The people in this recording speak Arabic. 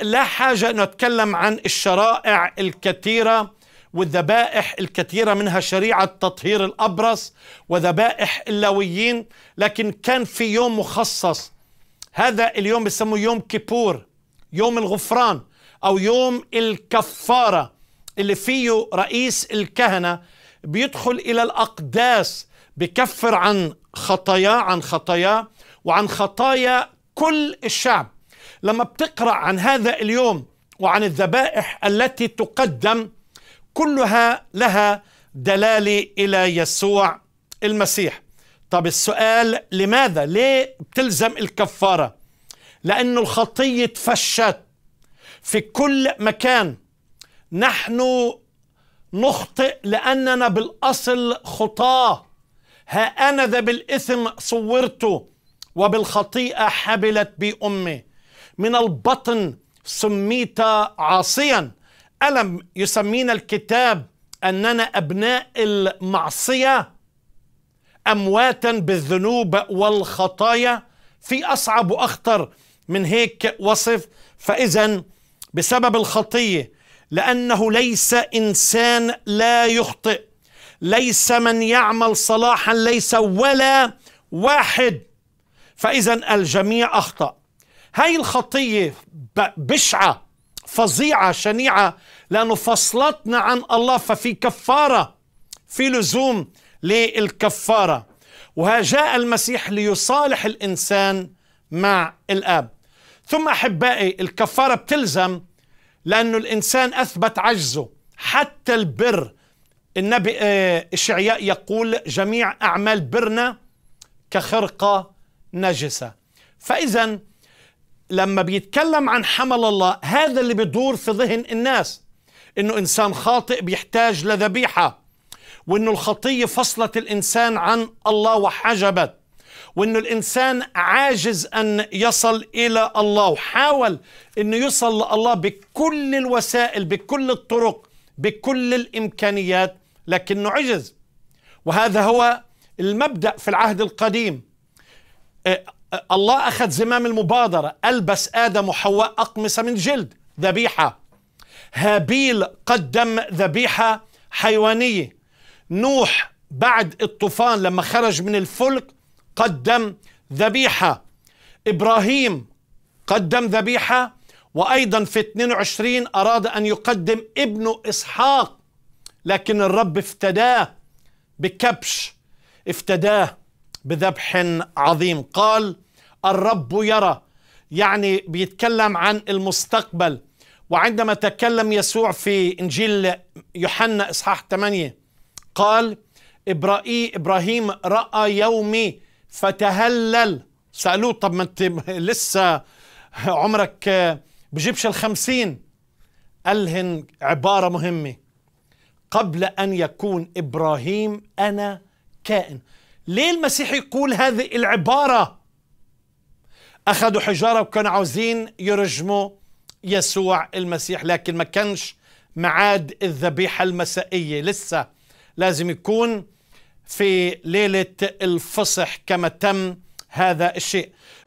لا حاجة أن نتكلم عن الشرائع الكثيرة والذبائح الكثيرة منها شريعة تطهير الأبرص وذبائح اللويين لكن كان في يوم مخصص هذا اليوم بسموه يوم كيبور يوم الغفران أو يوم الكفارة اللي فيه رئيس الكهنة بيدخل إلى الأقداس بكفر عن خطاياه عن خطاياه وعن خطايا كل الشعب لما بتقرا عن هذا اليوم وعن الذبائح التي تقدم كلها لها دلاله الى يسوع المسيح طب السؤال لماذا ليه بتلزم الكفاره لانه الخطيه تفشت في كل مكان نحن نخطئ لاننا بالاصل خطاه ها انا ذا بالاثم صورته وبالخطيئه حبلت بي امي من البطن سميت عاصيا ألم يسمينا الكتاب أننا أبناء المعصية أمواتا بالذنوب والخطايا في أصعب وأخطر من هيك وصف فإذا بسبب الخطية لأنه ليس إنسان لا يخطئ ليس من يعمل صلاحا ليس ولا واحد فإذا الجميع أخطأ هاي الخطية بشعة فظيعة شنيعة لأنه فصلتنا عن الله ففي كفارة في لزوم للكفارة وجاء المسيح ليصالح الإنسان مع الآب ثم أحبائي الكفارة بتلزم لأنه الإنسان أثبت عجزه حتى البر النبي آه، إشعياء يقول جميع أعمال برنا كخرقة نجسة فإذا لما بيتكلم عن حمل الله هذا اللي بيدور في ذهن الناس انه انسان خاطئ بيحتاج لذبيحه وانه الخطيه فصلت الانسان عن الله وحجبت وانه الانسان عاجز ان يصل الى الله وحاول انه يصل لله بكل الوسائل بكل الطرق بكل الامكانيات لكنه عجز وهذا هو المبدا في العهد القديم إيه، الله أخذ زمام المبادرة ألبس آدم وحواء أقمصة من جلد ذبيحة هابيل قدم ذبيحة حيوانية نوح بعد الطوفان لما خرج من الفلك قدم ذبيحة إبراهيم قدم ذبيحة وأيضا في 22 أراد أن يقدم ابنه إسحاق لكن الرب افتداه بكبش افتداه بذبح عظيم قال الرب يرى يعني بيتكلم عن المستقبل وعندما تكلم يسوع في انجيل يوحنا اصحاح 8 قال ابراهيم راى يومي فتهلل سالوه طب ما انت لسه عمرك بجيبش الخمسين الهن عباره مهمه قبل ان يكون ابراهيم انا كائن ليه المسيح يقول هذه العباره أخذوا حجارة وكانوا عاوزين يرجموا يسوع المسيح لكن ما كانش معاد الذبيحة المسائية لسه لازم يكون في ليلة الفصح كما تم هذا الشيء